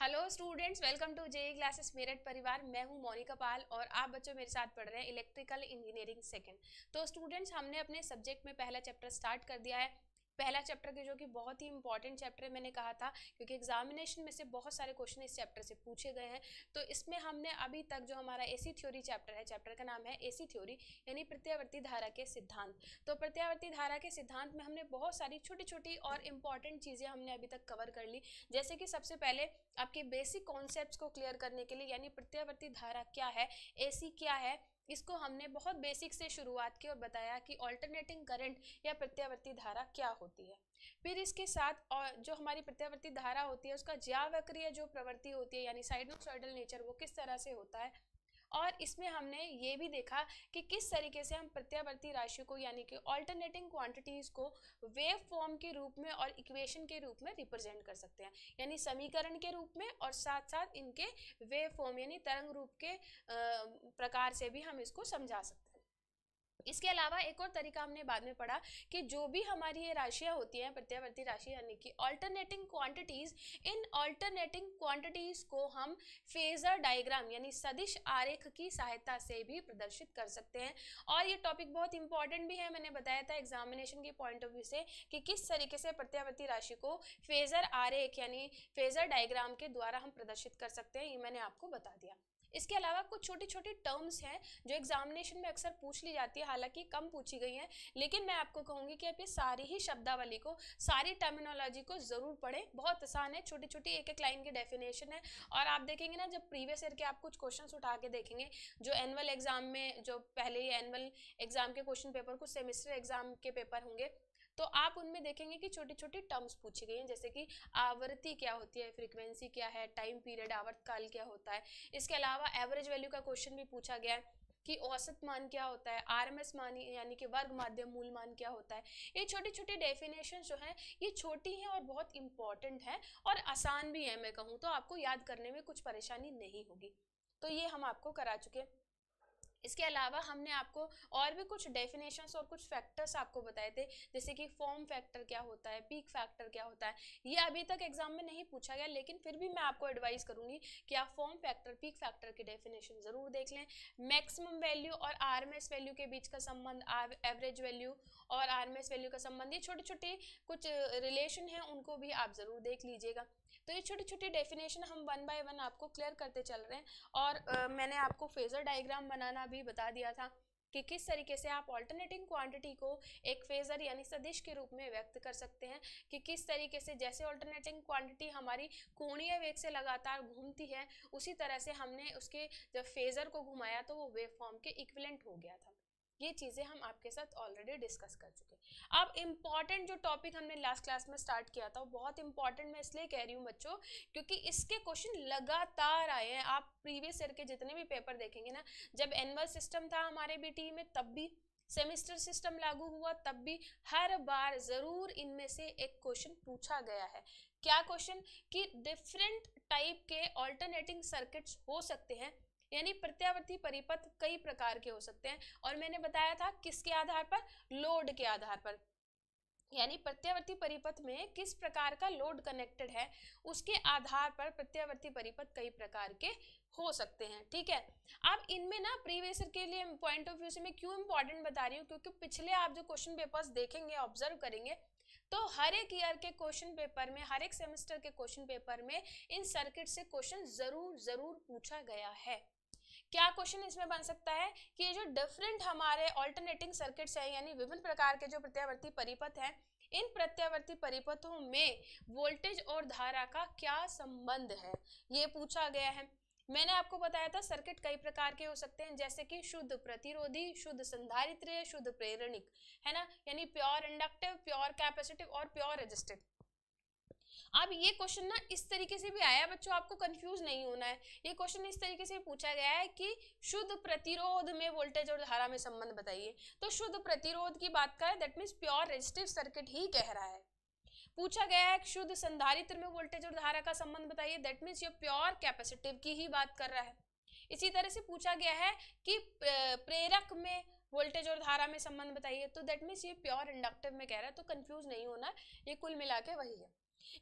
hello students welcome to J classes Meerut परिवार मैं हूं मोनिका पाल और आप बच्चों मेरे साथ पढ़ रहे हैं इलेक्ट्रिकल इंजीनियरिंग सेकंड तो स्टूडेंट्स हमने अपने सब्जेक्ट में पहला चैप्टर स्टार्ट कर दिया है पहला चैप्टर के जो कि बहुत ही इंपॉर्टेंट चैप्टर है मैंने कहा था क्योंकि एग्जामिनेशन में से बहुत सारे क्वेश्चन इस चैप्टर से पूछे गए हैं तो इसमें हमने अभी तक जो हमारा एसी थ्योरी चैप्टर है चैप्टर का नाम है एसी थ्योरी यानी प्रत्यावर्ती धारा के सिद्धांत तो प्रत्यावर्ती धारा के सिद्धांत में हमने बहुत सारी छोटी छोटी और इम्पॉर्टेंट चीज़ें हमने अभी तक कवर कर ली जैसे कि सबसे पहले आपके बेसिक कॉन्सेप्ट को क्लियर करने के लिए यानी प्रत्यावर्ती धारा क्या है ए क्या है इसको हमने बहुत बेसिक से शुरुआत की और बताया कि ऑल्टरनेटिंग करंट या प्रत्यावर्ती धारा क्या होती है फिर इसके साथ और जो हमारी प्रत्यावर्ती धारा होती है उसका ज्यावक्रिय जो प्रवृत्ति होती है यानी साइडोसॉइडल नेचर वो किस तरह से होता है और इसमें हमने ये भी देखा कि किस तरीके से हम प्रत्यावर्ती राशियों को यानी कि ऑल्टरनेटिंग क्वांटिटीज़ को वेव फॉर्म के रूप में और इक्वेशन के रूप में रिप्रेजेंट कर सकते हैं यानी समीकरण के रूप में और साथ साथ इनके वेव फॉर्म यानी तरंग रूप के प्रकार से भी हम इसको समझा सकते हैं इसके अलावा एक और तरीका हमने बाद में पढ़ा कि जो भी हमारी ये राशियाँ होती हैं प्रत्यावर्ती राशि यानी कि ऑल्टरनेटिंग क्वांटिटीज़ इन ऑल्टरनेटिंग क्वांटिटीज़ को हम फेजर डायग्राम यानी सदिश आरेख की सहायता से भी प्रदर्शित कर सकते हैं और ये टॉपिक बहुत इंपॉर्टेंट भी है मैंने बताया था एग्जामिनेशन के पॉइंट ऑफ व्यू से कि किस तरीके से प्रत्यावर्ती राशि को फेजर आरेख यानी फेजर डायग्राम के द्वारा हम प्रदर्शित कर सकते हैं ये मैंने आपको बता दिया इसके अलावा कुछ छोटी छोटी टर्म्स हैं जो एग्जामिनेशन में अक्सर पूछ ली जाती है हालांकि कम पूछी गई हैं लेकिन मैं आपको कहूँगी कि आप ये सारी ही शब्दावली को सारी टर्मिनोलॉजी को ज़रूर पढ़ें बहुत आसान है छोटी छोटी एक एक लाइन की डेफिनेशन है और आप देखेंगे ना जब प्रीवियस ईयर के आप कुछ क्वेश्चन उठा के देखेंगे जो एनुअल एग्जाम में जो पहले ही एनुअल एग्जाम के क्वेश्चन पेपर कुछ सेमिस्टर एग्जाम के पेपर होंगे तो आप उनमें देखेंगे कि छोटी छोटी टर्म्स पूछी गई हैं जैसे कि आवृत्ति क्या होती है फ्रीक्वेंसी क्या है टाइम पीरियड आवर्तकाल क्या होता है इसके अलावा एवरेज वैल्यू का क्वेश्चन भी पूछा गया है कि औसत मान क्या होता है एस मान यानी कि वर्ग माध्यम मूल मान क्या होता है ये छोटी छोटी डेफिनेशन जो हैं ये छोटी हैं और बहुत इंपॉर्टेंट है और आसान भी है मैं कहूँ तो आपको याद करने में कुछ परेशानी नहीं होगी तो ये हम आपको करा चुके हैं इसके अलावा हमने आपको और भी कुछ डेफिनेशंस और कुछ फैक्टर्स आपको बताए थे जैसे कि फॉर्म फैक्टर क्या होता है पीक फैक्टर क्या होता है ये अभी तक एग्जाम में नहीं पूछा गया लेकिन फिर भी मैं आपको एडवाइस करूंगी कि आप फॉर्म फैक्टर पीक फैक्टर की डेफिनेशन ज़रूर देख लें मैक्सिमम वैल्यू और आर वैल्यू के बीच का संबंध एवरेज वैल्यू और आर वैल्यू का संबंध ये छोटे छोटे कुछ रिलेशन है उनको भी आप ज़रूर देख लीजिएगा तो ये छोटी छोटी डेफिनेशन हम वन बाय वन आपको क्लियर करते चल रहे हैं और आ, मैंने आपको फेज़र डायग्राम बनाना भी बता दिया था कि किस तरीके से आप ऑल्टरनेटिंग क्वांटिटी को एक फेज़र यानी सदिश के रूप में व्यक्त कर सकते हैं कि किस तरीके से जैसे ऑल्टरनेटिंग क्वांटिटी हमारी कोणीय वेग से लगातार घूमती है उसी तरह से हमने उसके जब फेज़र को घुमाया तो वो वेव फॉर्म के इक्विलेंट हो गया था ये चीज़ें हम आपके साथ ऑलरेडी डिस्कस कर चुके हैं अब इम्पॉर्टेंट जो टॉपिक हमने लास्ट क्लास में स्टार्ट किया था वो बहुत इंपॉर्टेंट मैं इसलिए कह रही हूँ बच्चों क्योंकि इसके क्वेश्चन लगातार आए हैं आप प्रीवियस ईयर के जितने भी पेपर देखेंगे ना जब एनअल सिस्टम था हमारे बी e में तब भी सेमेस्टर सिस्टम लागू हुआ तब भी हर बार ज़रूर इनमें से एक क्वेश्चन पूछा गया है क्या क्वेश्चन कि डिफरेंट टाइप के ऑल्टरनेटिंग सर्किट्स हो सकते हैं यानी प्रत्यावर्ती परिपथ कई प्रकार के हो सकते हैं और मैंने बताया था किसके आधार पर लोड के आधार पर यानी प्रत्यावर्ती परिपथ में किस प्रकार का लोड कनेक्टेड है उसके आधार पर प्रत्यावर्ती परिपथ कई प्रकार के हो सकते हैं ठीक है अब इनमें ना प्रीवेसर के लिए पॉइंट ऑफ व्यू से मैं क्यों इंपॉर्टेंट बता रही हूँ क्योंकि पिछले आप जो क्वेश्चन पेपर्स देखेंगे ऑब्जर्व करेंगे तो हर एक ईयर के क्वेश्चन पेपर में हर एक सेमेस्टर के क्वेश्चन पेपर में इन सर्किट से क्वेश्चन जरूर जरूर पूछा गया है क्या क्वेश्चन इसमें बन सकता है कि ये जो डिफरेंट हमारे ऑल्टरनेटिंग सर्किट्स हैं यानी विभिन्न प्रकार के जो प्रत्यावर्ती परिपथ हैं इन प्रत्यावर्ती परिपथों में वोल्टेज और धारा का क्या संबंध है ये पूछा गया है मैंने आपको बताया था सर्किट कई प्रकार के हो सकते हैं जैसे कि शुद्ध प्रतिरोधी शुद्ध संधारित्र शुद्ध प्रेरणिक है ना यानी प्योर इंडक्टिव प्योर कैपेसिटिव और प्योर रजिस्टिव अब ये क्वेश्चन ना इस तरीके से भी आया बच्चों आपको कंफ्यूज नहीं होना है ये क्वेश्चन इस तरीके से पूछा गया है कि शुद्ध प्रतिरोध में वोल्टेज और धारा में संबंध बताइए तो शुद्ध प्रतिरोध की बात करें that means pure resistive circuit ही कह रहा है पूछा गया है शुद्ध संधारित्र में वोल्टेज और धारा का संबंध बताइए दैट मीन्स ये प्योर कैपेसिटिव की ही बात कर रहा है इसी तरह से पूछा गया है कि प्रेरक में वोल्टेज और धारा में संबंध बताइए तो दैट मीन्स ये प्योर इंडक्टिव में कह रहा है तो कंफ्यूज नहीं होना ये कुल मिला के वही है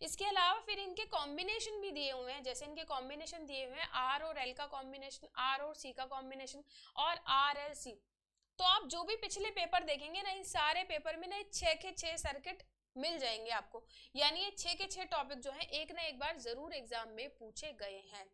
इसके अलावा फिर इनके कॉम्बिनेशन भी दिए हुए हैं जैसे इनके कॉम्बिनेशन दिए हुए हैं आर और एल का कॉम्बिनेशन आर और सी का कॉम्बिनेशन और आर एल सी तो आप जो भी पिछले पेपर देखेंगे ना इन सारे पेपर में ना छः के छः सर्किट मिल जाएंगे आपको यानी ये छः के छः टॉपिक जो है एक ना एक बार ज़रूर एग्जाम में पूछे गए हैं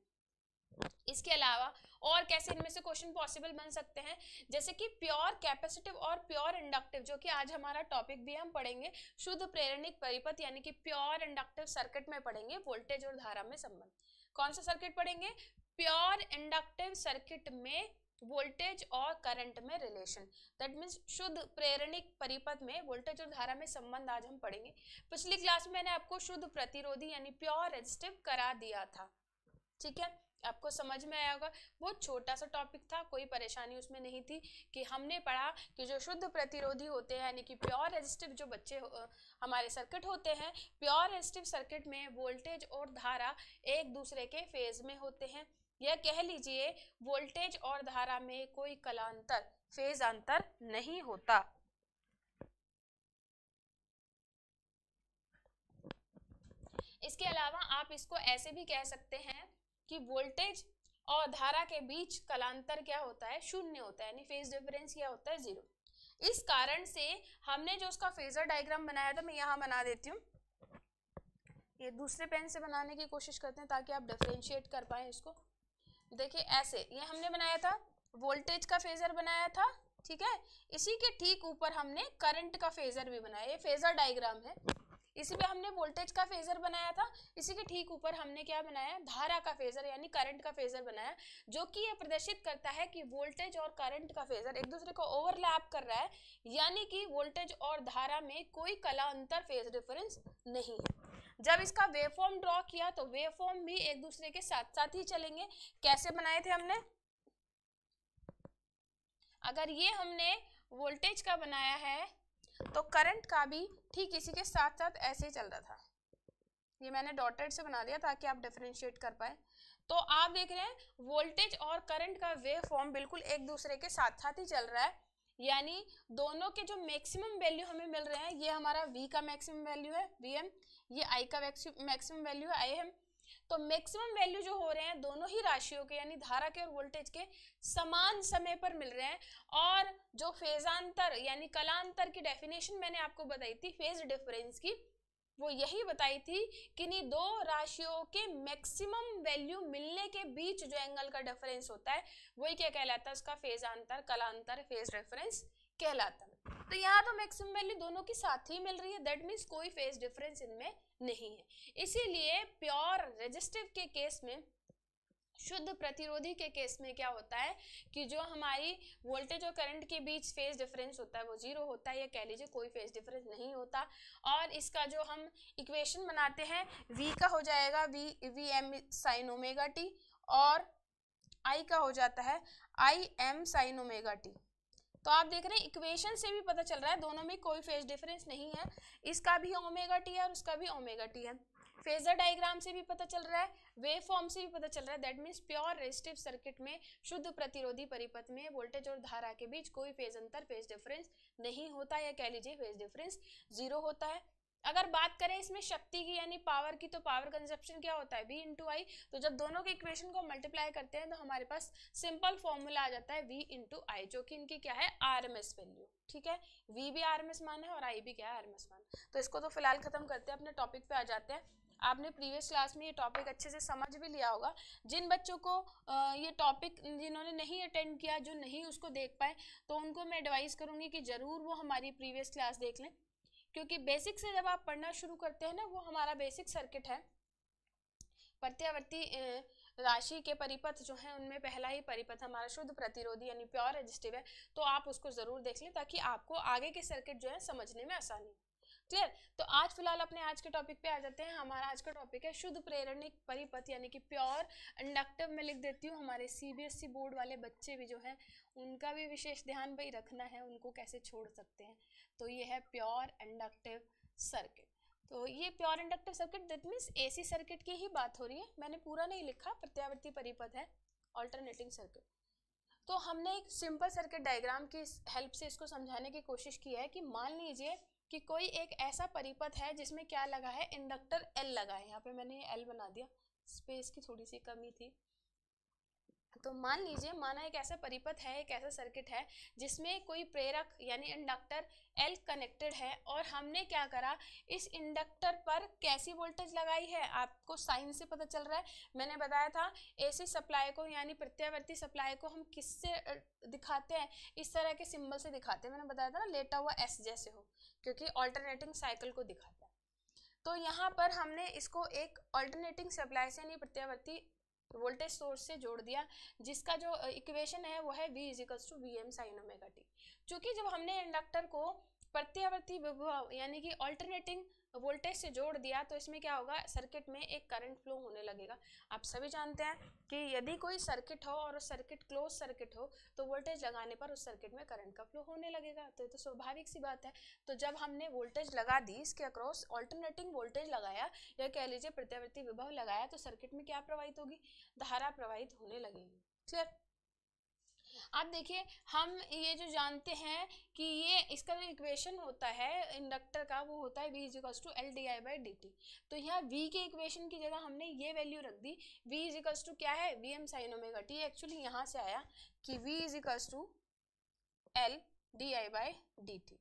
इसके अलावा और कैसे इनमें से क्वेश्चन पॉसिबल बन सकते हैं जैसे कि प्योर कैपेसिटिव और प्योर इंडक्टिव जो कि आज हमारा टॉपिक भी हम पढ़ेंगे शुद्ध प्रेरणिक परिपथ यानी कि प्योर इंडक्टिव सर्किट में पढ़ेंगे वोल्टेज और धारा में संबंध कौन सा सर्किट पढ़ेंगे प्योर इंडक्टिव सर्किट में वोल्टेज और करंट में रिलेशन दैट मीन्स शुद्ध प्रेरणिक परिपथ में वोल्टेज और धारा में संबंध आज हम पढ़ेंगे पिछली क्लास में मैंने आपको शुद्ध प्रतिरोधी यानी प्योर रेजिस्टिव करा दिया था ठीक है आपको समझ में आया होगा वो छोटा सा टॉपिक था कोई परेशानी उसमें नहीं थी कि हमने पढ़ा कि जो शुद्ध प्रतिरोधी होते हैं यानी कि प्योर रेजिस्टिव जो बच्चे हमारे सर्किट होते हैं प्योर रेजिस्टिव सर्किट में वोल्टेज और धारा एक दूसरे के फेज में होते हैं यह कह लीजिए वोल्टेज और धारा में कोई कलांतर फेज अंतर नहीं होता इसके अलावा आप इसको ऐसे भी कह सकते हैं कि वोल्टेज और धारा के बीच कलांतर क्या होता है शून्य होता है यानी फेज डिफरेंस क्या होता है जीरो इस कारण से हमने जो उसका फेजर डायग्राम बनाया था मैं यहाँ बना देती हूँ ये दूसरे पेन से बनाने की कोशिश करते हैं ताकि आप डिफ्रेंशिएट कर पाए इसको देखिए ऐसे ये हमने बनाया था वोल्टेज का फेजर बनाया था ठीक है इसी के ठीक ऊपर हमने करंट का फेजर भी बनाया ये फेजर डायग्राम है इसी पे हमने वोल्टेज का फेजर बनाया था इसी के ठीक ऊपर हमने क्या बनाया धारा का फेजर यानी करंट का फेजर बनाया जो कि ये प्रदर्शित करता है कि वोल्टेज और करंट का फेजर एक दूसरे को ओवरलैप कर रहा है यानी कि वोल्टेज और धारा में कोई कला अंतर फेज डिफरेंस नहीं है जब इसका वेवफॉर्म ड्रॉ किया तो वेवफॉर्म भी एक दूसरे के साथ साथ ही चलेंगे कैसे बनाए थे हमने अगर ये हमने वोल्टेज का बनाया है तो करंट का भी ठीक इसी के साथ साथ ऐसे ही चल रहा था ये मैंने डॉटेड से बना दिया ताकि आप डिफ्रेंशिएट कर पाए तो आप देख रहे हैं वोल्टेज और करंट का वेव फॉर्म बिल्कुल एक दूसरे के साथ साथ ही चल रहा है यानी दोनों के जो मैक्सिमम वैल्यू हमें मिल रहे हैं ये हमारा वी का मैक्सिमम वैल्यू है एम ये आई का मैक्सिमम वैल्यू है आई एम तो मैक्सिमम वैल्यू जो हो रहे हैं दोनों ही राशियों के यानी धारा के और वोल्टेज के समान समय पर मिल रहे हैं और जो फेजांतर यानी कलांतर की डेफिनेशन मैंने आपको बताई थी फेज डिफरेंस की वो यही बताई थी कि नहीं दो राशियों के मैक्सिमम वैल्यू मिलने के बीच जो एंगल का डिफरेंस होता है वही क्या कहलाता है उसका फेज अंतर कलांतर फेज डिफरेंस कहलाता है तो यहाँ तो मैक्सिमम वैल्यू दोनों की साथ ही मिल रही है दैट मीन्स कोई फेज डिफरेंस इनमें नहीं है इसीलिए प्योर रजिस्टिव के केस में शुद्ध प्रतिरोधी के केस में क्या होता है कि जो हमारी वोल्टेज और करंट के बीच फेज डिफरेंस होता है वो जीरो होता है या कह लीजिए कोई फेज डिफरेंस नहीं होता और इसका जो हम इक्वेशन बनाते हैं v का हो जाएगा v V M sine omega T और i का हो जाता है I M sine omega T तो आप देख रहे हैं इक्वेशन से भी पता चल रहा है दोनों में कोई फेज डिफरेंस नहीं है इसका भी ओमेगा टी है और उसका भी ओमेगा टी है फेजर डायग्राम से भी पता चल रहा है वेव फॉर्म से भी पता चल रहा है that means pure resistive circuit में शुद्ध प्रतिरोधी परिपथ में वोल्टेज और धारा के बीच कोई फेज अंतर फेज डिफरेंस नहीं होता या कह लीजिए फेज डिफरेंस जीरो होता है अगर बात करें इसमें शक्ति की यानी पावर की तो पावर कंजप्शन क्या होता है वी इंटू आई तो जब दोनों के इक्वेशन को मल्टीप्लाई करते हैं तो हमारे पास सिंपल फॉर्मूला आ जाता है वी इंटू आई जो कि इनकी क्या है आर एम एस वैल्यू ठीक है वी भी आर एम एस मान है और आई भी क्या है आर एम एस मान तो इसको तो फिलहाल खत्म करते हैं अपने टॉपिक पे आ जाते हैं आपने प्रीवियस क्लास में ये टॉपिक अच्छे से समझ भी लिया होगा जिन बच्चों को ये टॉपिक जिन्होंने नहीं अटेंड किया जो नहीं उसको देख पाए तो उनको मैं एडवाइस करूँगी कि ज़रूर वो हमारी प्रीवियस क्लास देख लें क्योंकि बेसिक से जब आप पढ़ना शुरू करते हैं ना वो हमारा बेसिक सर्किट है प्रत्यावर्ती राशि के परिपथ जो है उनमें पहला ही परिपथ हमारा शुद्ध प्रतिरोधी यानी प्योर रजिस्टिव है तो आप उसको ज़रूर देख लें ताकि आपको आगे के सर्किट जो है समझने में आसानी हो क्लियर तो आज फिलहाल अपने आज के टॉपिक पे आ जाते हैं हमारा आज का टॉपिक है शुद्ध प्रेरणिक परिपथ यानी कि प्योर इंडक्टिव मैं लिख देती हूँ हमारे सीबीएसई बोर्ड e वाले बच्चे भी जो हैं उनका भी विशेष ध्यान भाई रखना है उनको कैसे छोड़ सकते हैं तो ये है प्योर इंडक्टिव सर्किट तो ये pure inductive circuit that means AC circuit की ही बात हो रही है मैंने पूरा नहीं लिखा प्रत्यावर्ती परिपथ है ऑल्टरनेटिंग सर्किट तो हमने एक सिंपल सर्किट डायग्राम की हेल्प से इसको समझाने की कोशिश की है कि मान लीजिए कि कोई एक ऐसा परिपथ है जिसमें क्या लगा है इंडक्टर एल लगा है यहाँ पे मैंने एल बना दिया स्पेस की थोड़ी सी कमी थी तो मान लीजिए माना एक ऐसा परिपथ है एक ऐसा सर्किट है जिसमें कोई प्रेरक यानी इंडक्टर एल कनेक्टेड है और हमने क्या करा इस इंडक्टर पर कैसी वोल्टेज लगाई है आपको साइन से पता चल रहा है मैंने बताया था एसी सप्लाई को यानी प्रत्यावर्ती सप्लाई को हम किससे दिखाते हैं इस तरह के सिंबल से दिखाते हैं मैंने बताया था ना लेटा हुआ एस जैसे हो क्योंकि ऑल्टरनेटिंग साइकिल को दिखाता है तो यहाँ पर हमने इसको एक ऑल्टरनेटिंग सप्लाई से यानी प्रत्यावर्ती वोल्टेज सोर्स से जोड़ दिया जिसका जो इक्वेशन है वो है V is equals to V M sine omega T चूँकि जब हमने इंडक्टर को प्रत्यावर्ती विभव यानी कि ऑल्टरनेटिंग वोल्टेज से जोड़ दिया तो इसमें क्या होगा सर्किट में एक करंट फ्लो होने लगेगा आप सभी जानते हैं कि यदि कोई सर्किट हो और सर्किट क्लोज सर्किट हो तो वोल्टेज लगाने पर उस सर्किट में करंट का फ्लो होने लगेगा तो ये तो स्वाभाविक सी बात है तो जब हमने वोल्टेज लगा दी इसके अक्रॉस ऑल्टरनेटिंग वोल्टेज लगाया या कह लीजिए प्रत्यावर्ती विभव लगाया तो सर्किट में क्या प्रवाहित होगी धारा प्रवाहित होने लगेगी क्लियर अब देखिए हम ये जो जानते हैं कि ये इसका जो इक्वेशन होता है इंडक्टर का वो होता है V is equals to L D I by D T तो यहाँ वी के इक्वेशन की जगह हमने ये वैल्यू रख दी वी इज इक्वल्स टू क्या है V M sine omega T actually यहाँ से आया कि V is equals to L D I by D T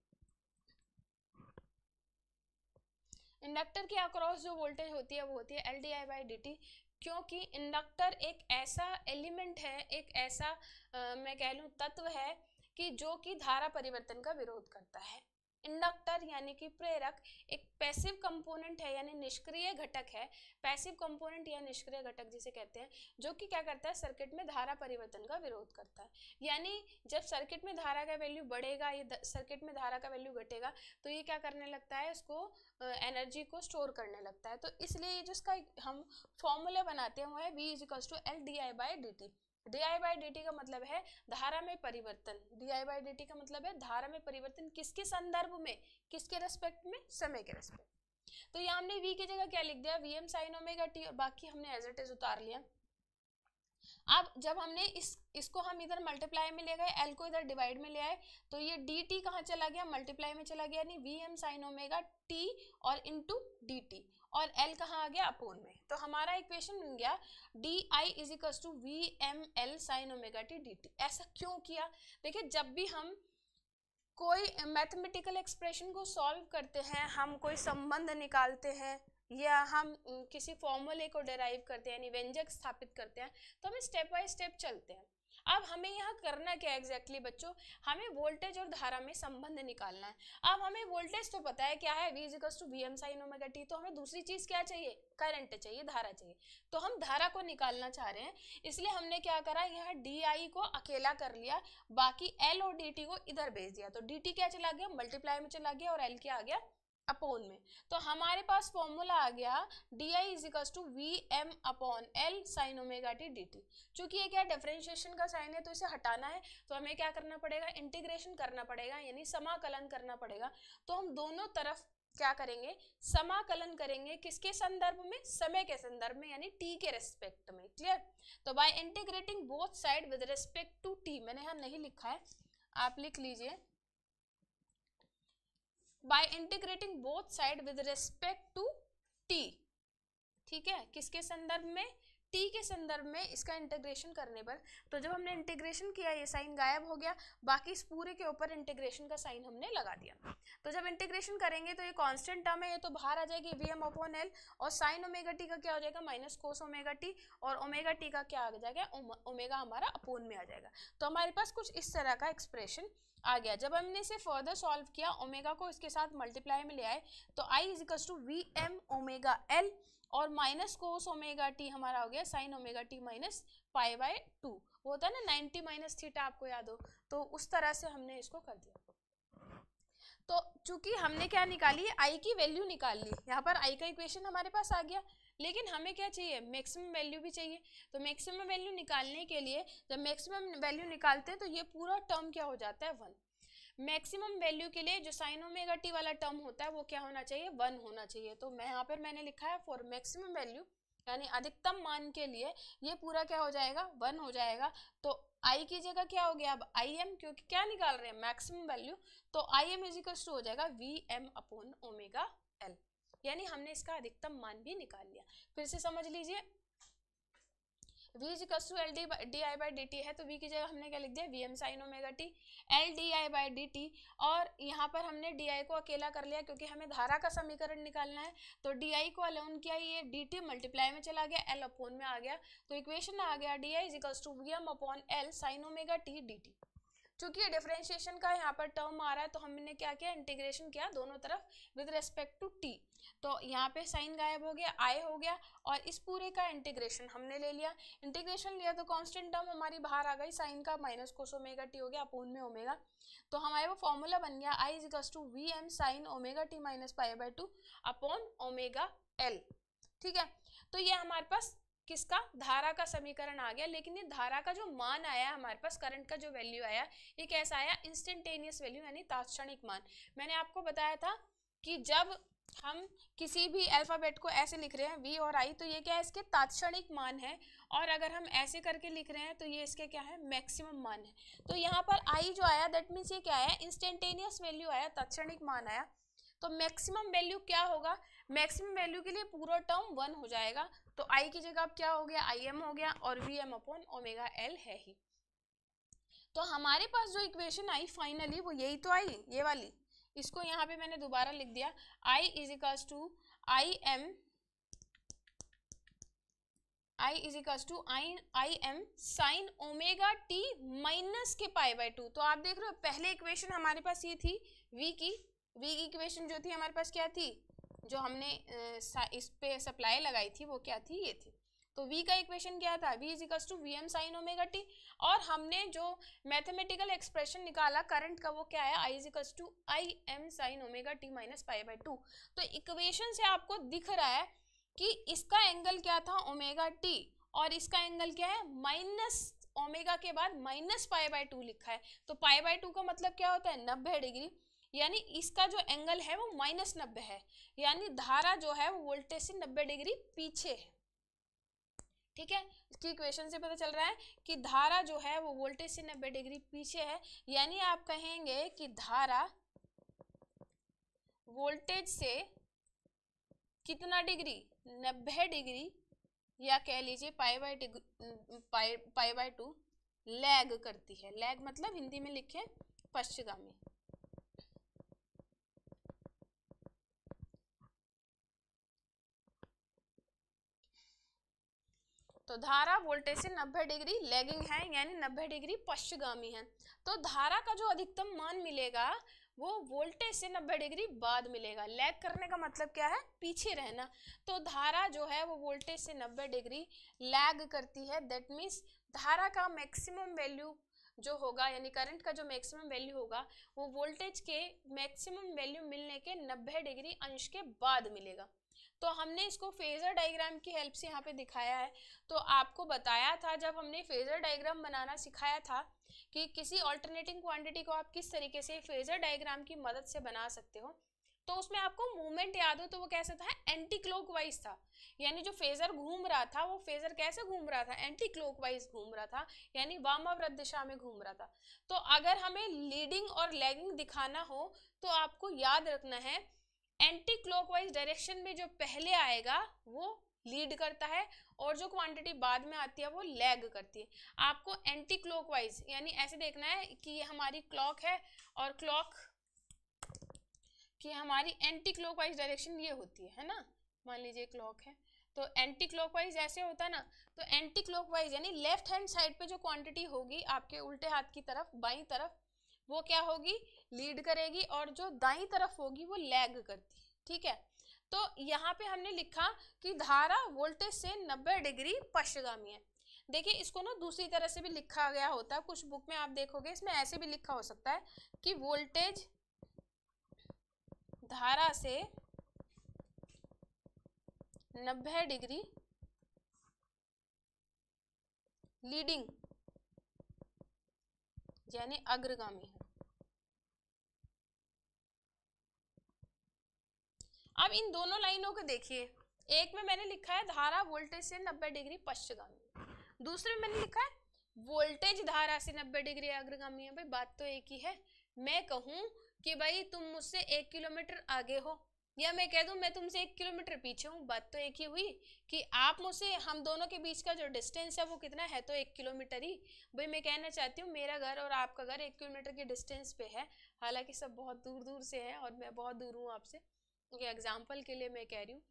inductor के अक्रॉस जो वोल्टेज होती है वो होती है L D I by D T क्योंकि इंडक्टर एक ऐसा एलिमेंट है एक ऐसा आ, मैं कह लूँ तत्व है कि जो कि धारा परिवर्तन का विरोध करता है इंडक्टर यानी कि प्रेरक एक पैसिव कंपोनेंट है यानी निष्क्रिय घटक है पैसिव कंपोनेंट या निष्क्रिय घटक जिसे कहते हैं जो कि क्या करता है सर्किट में धारा परिवर्तन का विरोध करता है यानी जब सर्किट में धारा का वैल्यू बढ़ेगा या सर्किट में धारा का वैल्यू घटेगा तो ये क्या करने लगता है उसको एनर्जी को स्टोर करने लगता है तो इसलिए जिसका हम फॉर्मूला बनाते हैं वो है V is equals to L D I by D T D I by D T का मतलब है धारा में परिवर्तन D I by D T का मतलब है धारा में परिवर्तन किसके संदर्भ में किसके रेस्पेक्ट में समय के रेस्पेक्ट तो यहाँ हमने वी की जगह क्या लिख दिया V M sine omega T और बाकी हमने एज इट इज उतार लिया अब जब हमने इस इसको हम इधर मल्टीप्लाई में ले गए एल को इधर डिवाइड में ले आए तो ये डी टी कहाँ चला गया मल्टीप्लाई में चला गया यानी V M sine omega T और इंटू डी टी और एल कहाँ आ गया अपोन में तो हमारा इक्वेशन बन गया D I is equal to V M L sine omega T D T ऐसा क्यों किया देखिए जब भी हम कोई मैथमेटिकल एक्सप्रेशन को सॉल्व करते हैं हम कोई संबंध निकालते हैं या हम किसी फॉर्मूले को डेराइव करते हैं यानी व्यंजक स्थापित करते हैं तो हम स्टेप बाय स्टेप चलते हैं अब हमें यहाँ करना क्या एग्जैक्टली exactly बच्चों हमें वोल्टेज और धारा में संबंध निकालना है अब हमें वोल्टेज तो पता है क्या है V is equals to V M sine omega T तो हमें दूसरी चीज़ क्या चाहिए करंट चाहिए धारा चाहिए तो हम धारा को निकालना चाह रहे हैं इसलिए हमने क्या करा यहाँ डी आई को अकेला कर लिया बाकी एल और डी टी को इधर भेज दिया तो डी टी क्या चला गया मल्टीप्लाई में चला गया और एल क्या आ गया अपोन में तो हमारे पास फॉर्मूला आ गया D I is equal to V M upon L sine omega T D T चूंकि ये क्या डिफरेंशिएशन का साइन है तो इसे हटाना है तो हमें क्या करना पड़ेगा इंटीग्रेशन करना पड़ेगा यानी समाकलन करना पड़ेगा तो हम दोनों तरफ क्या करेंगे समाकलन करेंगे किसके संदर्भ में समय के संदर्भ में यानी टी के रेस्पेक्ट में क्लियर तो by integrating both side with respect to T मैंने यहाँ नहीं लिखा है आप लिख लीजिए by integrating both side with respect to T ठीक है किसके संदर्भ में टी के संदर्भ में इसका इंटीग्रेशन करने पर तो जब हमने इंटीग्रेशन किया ये साइन गायब हो गया बाकी इस पूरे के ऊपर इंटीग्रेशन का साइन हमने लगा दिया तो जब इंटीग्रेशन करेंगे तो ये कांस्टेंट टर्म है ये तो बाहर आ जाएगी वी एम अपॉन एल और साइन ओमेगा टी का क्या हो जाएगा माइनस कोस ओमेगा टी और ओमेगा टी का क्या आ जाएगा ओमेगा हमारा अपोन में आ जाएगा तो हमारे पास कुछ इस तरह का एक्सप्रेशन आ गया जब हमने इसे फर्दर सॉल्व किया ओमेगा को इसके साथ मल्टीप्लाई में ले आए तो I is equals to V M omega L और माइनस कोस ओमेगा टी हमारा हो गया sine omega T minus pi by two वो होता है ना नाइन्टी माइनस थीटा आपको याद हो तो उस तरह से हमने इसको कर दिया तो चूंकि हमने क्या निकाली है आई की वैल्यू निकाल ली यहाँ पर आई का इक्वेशन हमारे पास आ गया लेकिन हमें क्या चाहिए मैक्सिमम वैल्यू भी चाहिए तो मैक्सिमम वैल्यू निकालने के लिए जब मैक्सिमम वैल्यू निकालते हैं तो ये पूरा टर्म क्या हो जाता है वन मैक्सिमम वैल्यू के लिए जो साइन ओमेगा टी वाला टर्म होता है वो क्या होना चाहिए वन होना चाहिए तो मैं यहाँ पर मैंने लिखा है फॉर मैक्सिमम वैल्यू यानी अधिकतम मान के लिए ये पूरा क्या हो जाएगा वन हो जाएगा तो आई की जगह क्या हो गया अब आई एम क्योंकि क्या निकाल रहे हैं मैक्सिमम वैल्यू तो आई एम इजिकल्स टू हो जाएगा V M upon omega L यानी हमने इसका अधिकतम मान भी निकाल लिया फिर से समझ लीजिए V is equals to L D D I by D T है तो वी की जगह हमने क्या लिख दिया V M sine omega T L D I by D T और यहाँ पर हमने डी आई को अकेला कर लिया क्योंकि हमें धारा का समीकरण निकालना है तो डी आई को अलोन किया ये डी टी मल्टीप्लाई में चला गया एल अपोन में आ गया तो इक्वेशन आ गया D I is equals to V M upon L sine omega T D T चूंकि ये डिफ्रेंशिएशन का यहाँ पर टर्म आ रहा है तो हमने क्या किया इंटीग्रेशन किया दोनों तरफ विद रेस्पेक्ट टू टी तो यहाँ पे साइन गायब हो गया आई हो गया और इस पूरे का इंटीग्रेशन हमने ले लिया इंटीग्रेशन लिया तो कॉन्स्टेंट टर्म हमारी बाहर आ गई साइन का माइनस कोस ओमेगा टी हो गया अपोन में ओमेगा तो हमारे वो फॉर्मूला बन गया I is equals to V M sine omega T minus pi by two upon omega L ठीक है तो ये हमारे पास किसका धारा का समीकरण आ गया लेकिन ये धारा का जो मान आया हमारे पास करंट का जो वैल्यू आया ये कैसा आया इंस्टेंटेनियस वैल्यू यानी तात्क्षणिक मान मैंने आपको बताया था कि जब हम किसी भी अल्फ़ाबेट को ऐसे लिख रहे हैं वी और आई तो ये क्या है इसके तात्क्षणिक मान है और अगर हम ऐसे करके लिख रहे हैं तो ये इसके क्या है मैक्सिमम मान है तो यहाँ पर आई जो आया दैट मीन्स ये क्या आया इंस्टेंटेनियस वैल्यू आया तात्क्षणिक मान आया तो मैक्सिमम वैल्यू क्या होगा मैक्सिमम वैल्यू के लिए पूरा टर्म वन हो जाएगा तो आई की जगह अब क्या हो गया आई एम हो गया और V M upon omega L है ही तो हमारे पास जो इक्वेशन आई फाइनली वो यही तो आई ये वाली इसको यहाँ पे मैंने दोबारा लिख दिया I is equals to I M I is equals to I I M sine omega T minus के पाई बाय टू तो आप देख रहे हो पहले इक्वेशन हमारे पास ये थी V की V की इक्वेशन जो थी हमारे पास क्या थी जो हमने इस पे सप्लाई लगाई थी वो क्या थी ये थी तो v का इक्वेशन क्या था v is equals to V M sine omega T और हमने जो मैथमेटिकल एक्सप्रेशन निकाला करंट का वो क्या है I is equals to I M sine omega T minus pi by two तो इक्वेशन से आपको दिख रहा है कि इसका एंगल क्या था ओमेगा टी और इसका एंगल क्या है माइनस ओमेगा के बाद माइनस पाई बाई टू लिखा है तो पाई बाई टू का मतलब क्या होता है नब्बे डिग्री यानी इसका जो एंगल है वो माइनस नब्बे है यानी धारा जो है वो वोल्टेज से नब्बे डिग्री पीछे है ठीक है इसकी इक्वेशन से पता चल रहा है कि धारा जो है वो वोल्टेज से नब्बे डिग्री पीछे है यानी आप कहेंगे कि धारा वोल्टेज से कितना डिग्री नब्बे डिग्री या कह लीजिए pi by pi by two lag करती है लैग मतलब हिंदी में लिखे पश्चिगामी तो धारा वोल्टेज से 90 डिग्री लैगिंग है यानी 90 डिग्री पश्चगामी है तो धारा का जो अधिकतम मान मिलेगा वो वोल्टेज से 90 डिग्री बाद मिलेगा लैग करने का मतलब क्या है पीछे रहना तो धारा जो है वो वोल्टेज से 90 डिग्री लैग करती है दैट मीन्स धारा का मैक्सिमम वैल्यू जो होगा यानी करंट का जो मैक्सिमम वैल्यू होगा वो वोल्टेज के मैक्सिमम वैल्यू मिलने के 90 डिग्री अंश के बाद मिलेगा तो हमने इसको फेज़र डायग्राम की हेल्प से यहाँ पे दिखाया है तो आपको बताया था जब हमने फेज़र डायग्राम बनाना सिखाया था कि किसी ऑल्टरनेटिंग क्वांटिटी को आप किस तरीके से फेज़र डायग्राम की मदद से बना सकते हो तो उसमें आपको मूवमेंट याद हो तो वो कैसा था एंटी क्लोक था यानी जो फेजर घूम रहा था वो फेजर कैसे घूम रहा था एंटी क्लोक घूम रहा था यानी वामाव्रत दिशा में घूम रहा था तो अगर हमें लीडिंग और लैगिंग दिखाना हो तो आपको याद रखना है एंटी क्लॉकवाइज डायरेक्शन में जो पहले आएगा वो लीड करता है और जो क्वांटिटी बाद में आती है वो लैग करती है आपको एंटी क्लॉकवाइज यानी ऐसे देखना है कि ये हमारी क्लॉक है और क्लॉक कि हमारी एंटी क्लॉकवाइज डायरेक्शन ये होती है है ना मान लीजिए क्लॉक है तो एंटी क्लॉकवाइज ऐसे होता है ना तो एंटी क्लॉकवाइज यानी लेफ्ट हैंड साइड पे जो क्वांटिटी होगी आपके उल्टे हाथ की तरफ बाई तरफ वो क्या होगी लीड करेगी और जो दाई तरफ होगी वो लैग करती ठीक है तो यहाँ पे हमने लिखा कि धारा वोल्टेज से 90 डिग्री पश्चगामी है देखिए इसको ना दूसरी तरह से भी लिखा गया होता है कुछ बुक में आप देखोगे इसमें ऐसे भी लिखा हो सकता है कि वोल्टेज धारा से 90 डिग्री लीडिंग यानी अग्रगामी है अब इन दोनों लाइनों को देखिए एक में मैंने लिखा है धारा वोल्टेज से 90 डिग्री पश्चगामी दूसरे में मैंने लिखा है वोल्टेज धारा से 90 डिग्री अग्रगामी है भाई बात तो एक ही है मैं कहूँ कि भाई तुम मुझसे एक किलोमीटर आगे हो या मैं कह दूं मैं तुमसे एक किलोमीटर पीछे हूँ बात तो एक ही हुई कि आप मुझसे हम दोनों के बीच का जो डिस्टेंस है वो कितना है तो एक किलोमीटर ही भाई मैं कहना चाहती हूँ मेरा घर और आपका घर एक किलोमीटर के डिस्टेंस पे है हालांकि सब बहुत दूर दूर से है और मैं बहुत दूर हूँ आपसे ये एग्जाम्पल के लिए मैं कह रही हूँ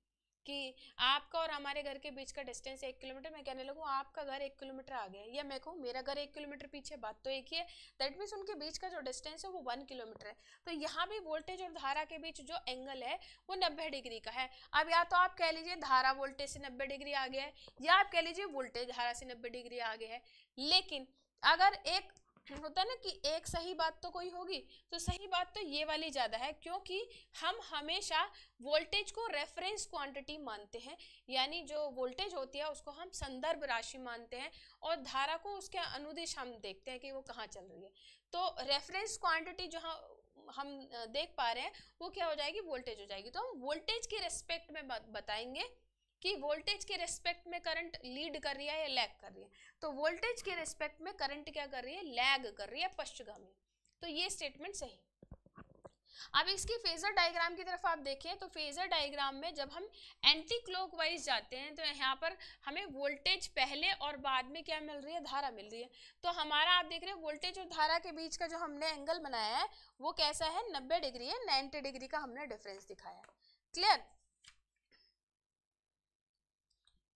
कि आपका और हमारे घर के बीच का डिस्टेंस एक किलोमीटर मैं कहने लगूँ आपका घर एक किलोमीटर आ गया या मैं कहूँ मेरा घर एक किलोमीटर पीछे बात तो एक ही है दैट मीन्स उनके बीच का जो डिस्टेंस है वो वन किलोमीटर है तो यहाँ भी वोल्टेज और धारा के बीच जो एंगल है वो नब्बे डिग्री का है अब या तो आप कह लीजिए धारा वोल्टेज से नब्बे डिग्री आ गया है या आप कह लीजिए वोल्टेज धारा से नब्बे डिग्री आ गया है लेकिन अगर एक होता है ना कि एक सही बात तो कोई होगी तो सही बात तो ये वाली ज़्यादा है क्योंकि हम हमेशा वोल्टेज को रेफरेंस क्वांटिटी मानते हैं यानी जो वोल्टेज होती है उसको हम संदर्भ राशि मानते हैं और धारा को उसके अनुदेश हम देखते हैं कि वो कहाँ चल रही है तो रेफरेंस क्वांटिटी जो हाँ, हम हम देख पा रहे हैं वो क्या हो जाएगी वोल्टेज हो जाएगी तो हम वोल्टेज के रेस्पेक्ट में बताएंगे कि वोल्टेज के रेस्पेक्ट में करंट लीड कर रही है या लैग कर रही है तो वोल्टेज के रेस्पेक्ट में करंट क्या कर रही है लैग कर रही है पश्चगामी तो ये स्टेटमेंट सही अब इसकी फेजर डायग्राम की तरफ आप देखें तो फेजर डायग्राम में जब हम एंटी क्लोक जाते हैं तो यहाँ पर हमें वोल्टेज पहले और बाद में क्या मिल रही है धारा मिल रही है तो हमारा आप देख रहे हैं वोल्टेज और धारा के बीच का जो हमने एंगल बनाया है वो कैसा है नब्बे डिग्री है नाइन्टी डिग्री का हमने डिफरेंस दिखाया है क्लियर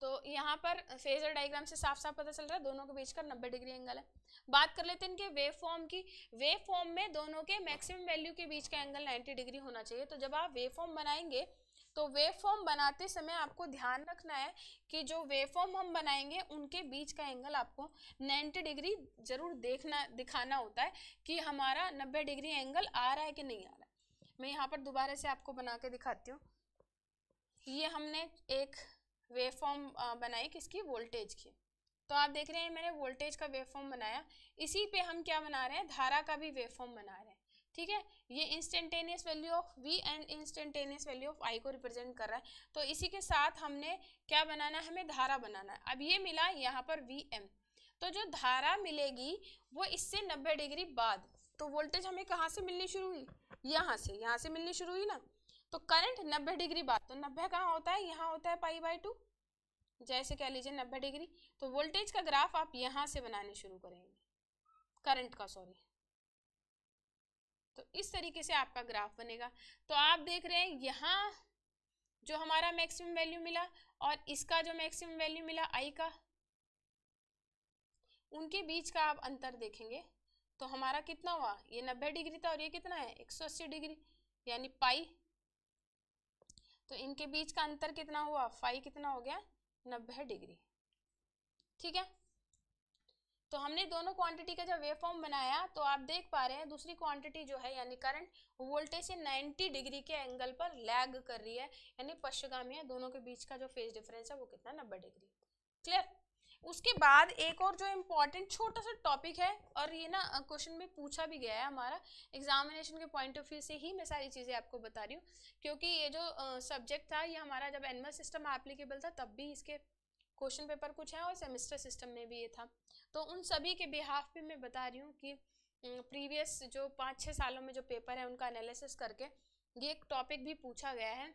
तो यहाँ पर फेजर डायग्राम से साफ साफ पता चल रहा है दोनों के बीच का नब्बे डिग्री एंगल है बात कर लेते हैं इनके वेव फॉर्म की वेव फॉर्म में दोनों के मैक्सिमम वैल्यू के बीच का एंगल 90 डिग्री होना चाहिए तो जब आप वेव फॉर्म बनाएंगे तो वेव फॉर्म बनाते समय आपको ध्यान रखना है कि जो वेव फॉर्म हम बनाएंगे उनके बीच का एंगल आपको 90 डिग्री जरूर देखना दिखाना होता है कि हमारा 90 डिग्री एंगल आ रहा है कि नहीं आ रहा है मैं यहाँ पर दोबारा से आपको बना के दिखाती हूँ ये हमने एक वेवफॉर्म बनाई किसकी वोल्टेज की तो आप देख रहे हैं मैंने वोल्टेज का वेवफॉर्म बनाया इसी पे हम क्या बना रहे हैं धारा का भी वेवफॉर्म बना रहे हैं ठीक है ये instantaneous value of V and instantaneous value of I को रिप्रेजेंट कर रहा है तो इसी के साथ हमने क्या बनाना है हमें धारा बनाना है अब ये मिला यहाँ पर वी एम तो जो धारा मिलेगी वो इससे नब्बे डिग्री बाद तो वोल्टेज हमें कहाँ से मिलनी शुरू हुई यहाँ से यहाँ से मिलनी शुरू हुई ना तो करंट नब्बे डिग्री बात तो नब्बे कहाँ होता है यहाँ होता है पाई बाई टू जैसे कह लीजिए नब्बे डिग्री तो वोल्टेज का ग्राफ आप यहाँ से बनाने शुरू करेंगे करंट का सॉरी तो इस तरीके से आपका ग्राफ बनेगा तो आप देख रहे हैं यहाँ जो हमारा मैक्सिमम वैल्यू मिला और इसका जो मैक्सिमम वैल्यू मिला आई का उनके बीच का आप अंतर देखेंगे तो हमारा कितना हुआ ये नब्बे डिग्री था और ये कितना है एक सौ अस्सी डिग्री यानी पाई तो इनके बीच का अंतर कितना हुआ फाइव कितना हो गया नब्बे डिग्री ठीक है तो हमने दोनों क्वांटिटी का जब वेव फॉर्म बनाया तो आप देख पा रहे हैं दूसरी क्वांटिटी जो है यानी करंट वोल्टेज से 90 डिग्री के एंगल पर लैग कर रही है यानी पश्चगामी है दोनों के बीच का जो फेज डिफरेंस है वो कितना नब्बे डिग्री क्लियर उसके बाद एक और जो इम्पॉर्टेंट छोटा सा टॉपिक है और ये ना क्वेश्चन में पूछा भी गया है हमारा एग्जामिनेशन के पॉइंट ऑफ व्यू से ही मैं सारी चीज़ें आपको बता रही हूँ क्योंकि ये जो सब्जेक्ट था ये हमारा जब एनअल सिस्टम एप्लीकेबल था तब भी इसके क्वेश्चन पेपर कुछ है और सेमेस्टर सिस्टम में भी ये था तो उन सभी के बिहाफ पर मैं बता रही हूँ कि प्रीवियस जो पाँच छः सालों में जो पेपर है उनका एनालिसिस करके ये एक टॉपिक भी पूछा गया है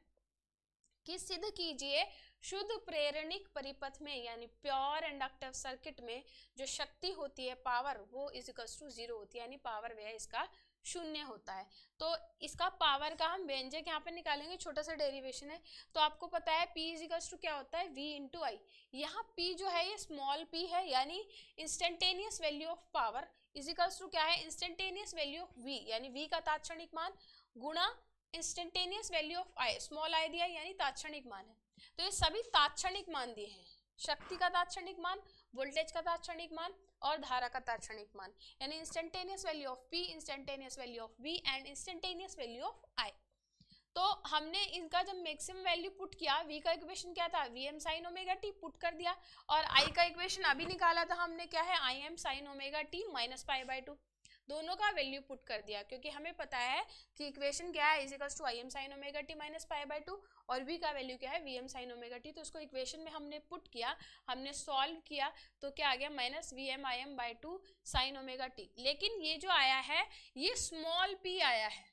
कि सिद्ध कीजिए शुद्ध प्रेरणिक परिपथ में यानी प्योर इंडक्टिव सर्किट में जो शक्ति होती है पावर वो इज टू जीरो होती है यानी पावर व्यय इसका शून्य होता है तो इसका पावर का हम व्यंजक यहाँ पर निकालेंगे छोटा सा डेरिवेशन है तो आपको पता है पी इज टू क्या होता है वी इंटू आई यहाँ पी जो है ये स्मॉल पी है यानी instantaneous value of power is to क्या है इंस्टेंटेनियस वैल्यू ऑफ वी यानी वी का तात्क्षणिक मान गुणा instantaneous value of I small I दिया यानी तात्क्षणिक मान है तो ये सभी तात्क्षणिक मान दिए हैं शक्ति का तात्क्षणिक मान वोल्टेज का तात्क्षणिक मान और धारा का तात्क्षणिक मान यानी instantaneous value of P instantaneous value of V and instantaneous value of I तो हमने इनका जब मैक्सिमम वैल्यू पुट किया वी का इक्वेशन क्या था V M sine omega T put कर दिया और आई का इक्वेशन अभी निकाला था हमने क्या है I M sine omega T minus pi by two दोनों का वैल्यू पुट कर दिया क्योंकि हमें पता है कि इक्वेशन क्या है is equals to I M sine omega T minus pi by two और वी का वैल्यू क्या है V M sine omega T तो उसको इक्वेशन में हमने पुट किया हमने सॉल्व किया तो क्या आ गया minus V M I M by two sine omega T लेकिन ये जो आया है ये स्मॉल पी आया है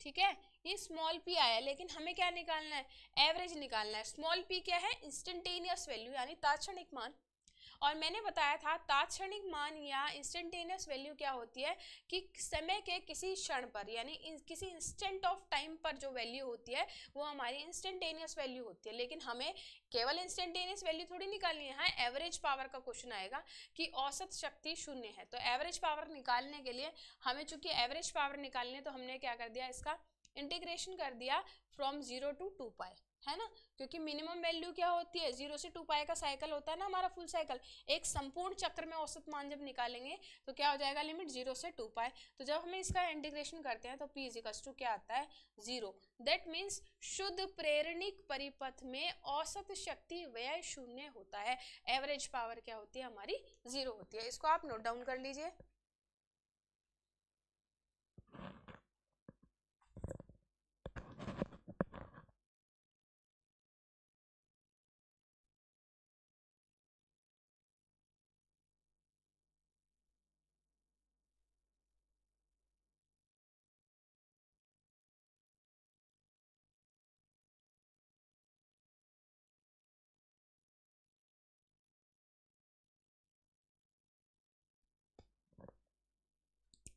ठीक है ये स्मॉल पी आया लेकिन हमें क्या निकालना है एवरेज निकालना है स्मॉल पी क्या है इंस्टेंटेनियस वैल्यू यानी ताक्षणिक मान और मैंने बताया था तात्क्षणिक मान या इंस्टेंटेनियस वैल्यू क्या होती है कि समय के किसी क्षण पर यानी किसी इंस्टेंट ऑफ टाइम पर जो वैल्यू होती है वो हमारी इंस्टेंटेनियस वैल्यू होती है लेकिन हमें केवल इंस्टेंटेनियस वैल्यू थोड़ी निकालनी है हाँ एवरेज पावर का क्वेश्चन आएगा कि औसत शक्ति शून्य है तो एवरेज पावर निकालने के लिए हमें चूंकि एवरेज पावर निकालनी है तो हमने क्या कर दिया इसका इंटीग्रेशन कर दिया from zero to two pi है ना क्योंकि मिनिमम वैल्यू क्या होती है जीरो से टू पाई का साइकिल होता है ना हमारा फुल साइकिल एक संपूर्ण चक्र में औसत मान जब निकालेंगे तो क्या हो जाएगा लिमिट जीरो से टू पाई तो जब हमें इसका इंटीग्रेशन करते हैं तो पी इजिकल्स टू क्या आता है जीरो दैट मीन्स शुद्ध प्रेरणिक परिपथ में औसत शक्ति व्यय शून्य होता है एवरेज पावर क्या होती है हमारी जीरो होती है इसको आप नोट डाउन कर लीजिए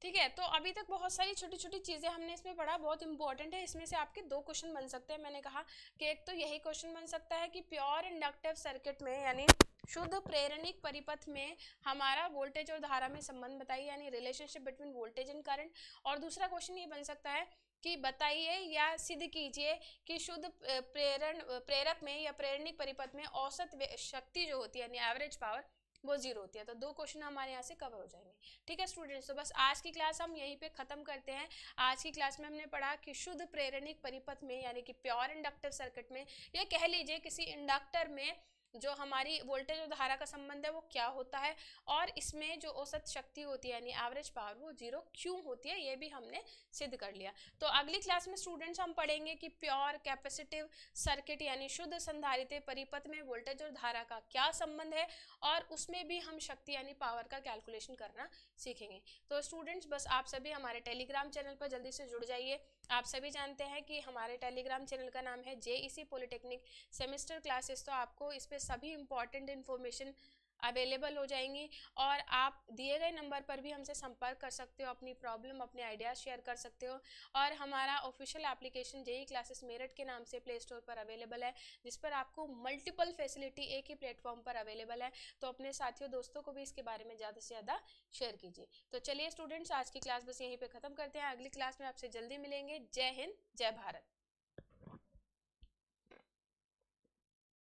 ठीक है तो अभी तक बहुत सारी छोटी छोटी चीज़ें हमने इसमें पढ़ा बहुत इंपॉर्टेंट है इसमें से आपके दो क्वेश्चन बन सकते हैं मैंने कहा कि एक तो यही क्वेश्चन बन सकता है कि प्योर इंडक्टिव सर्किट में यानी शुद्ध प्रेरणिक परिपथ में हमारा वोल्टेज और धारा में संबंध बताइए यानी relationship between voltage and current और दूसरा क्वेश्चन ये बन सकता है कि बताइए या सिद्ध कीजिए कि शुद्ध प्रेरण प्रेरक में या प्रेरणिक परिपथ में औसत शक्ति जो होती है यानी एवरेज पावर वो जीरो होती है तो दो क्वेश्चन हमारे यहाँ से कवर हो जाएंगे ठीक है स्टूडेंट्स तो बस आज की क्लास हम यहीं पे ख़त्म करते हैं आज की क्लास में हमने पढ़ा कि शुद्ध प्रेरणिक परिपथ में यानी कि प्योर इंडक्टिव सर्किट में या कह लीजिए किसी इंडक्टर में जो हमारी वोल्टेज और धारा का संबंध है वो क्या होता है और इसमें जो औसत शक्ति होती है यानी एवरेज पावर वो जीरो क्यों होती है ये भी हमने सिद्ध कर लिया तो अगली क्लास में स्टूडेंट्स हम पढ़ेंगे कि प्योर कैपेसिटिव सर्किट यानी शुद्ध संधारित परिपथ में वोल्टेज और धारा का क्या संबंध है और उसमें भी हम शक्ति यानी पावर का कैलकुलेशन करना सीखेंगे तो स्टूडेंट्स बस आप सभी हमारे टेलीग्राम चैनल पर जल्दी से जुड़ जाइए आप सभी जानते हैं कि हमारे टेलीग्राम चैनल का नाम है J E C polytechnic semester classes तो आपको इस पर सभी इंपॉर्टेंट इन्फॉर्मेशन अवेलेबल हो जाएंगी और आप दिए गए नंबर पर भी हमसे संपर्क कर सकते हो अपनी प्रॉब्लम अपने आइडियाज़ शेयर कर सकते हो और हमारा official application JE classes Meerut के नाम से प्ले स्टोर पर अवेलेबल है जिस पर आपको मल्टीपल फैसिलिटी एक ही प्लेटफॉर्म पर अवेलेबल है तो अपने साथियों दोस्तों को भी इसके बारे में ज़्यादा से ज़्यादा शेयर कीजिए तो चलिए स्टूडेंट्स आज की क्लास बस यहीं पर ख़त्म करते हैं अगली क्लास में आपसे जल्दी मिलेंगे जय हिंद जय भारत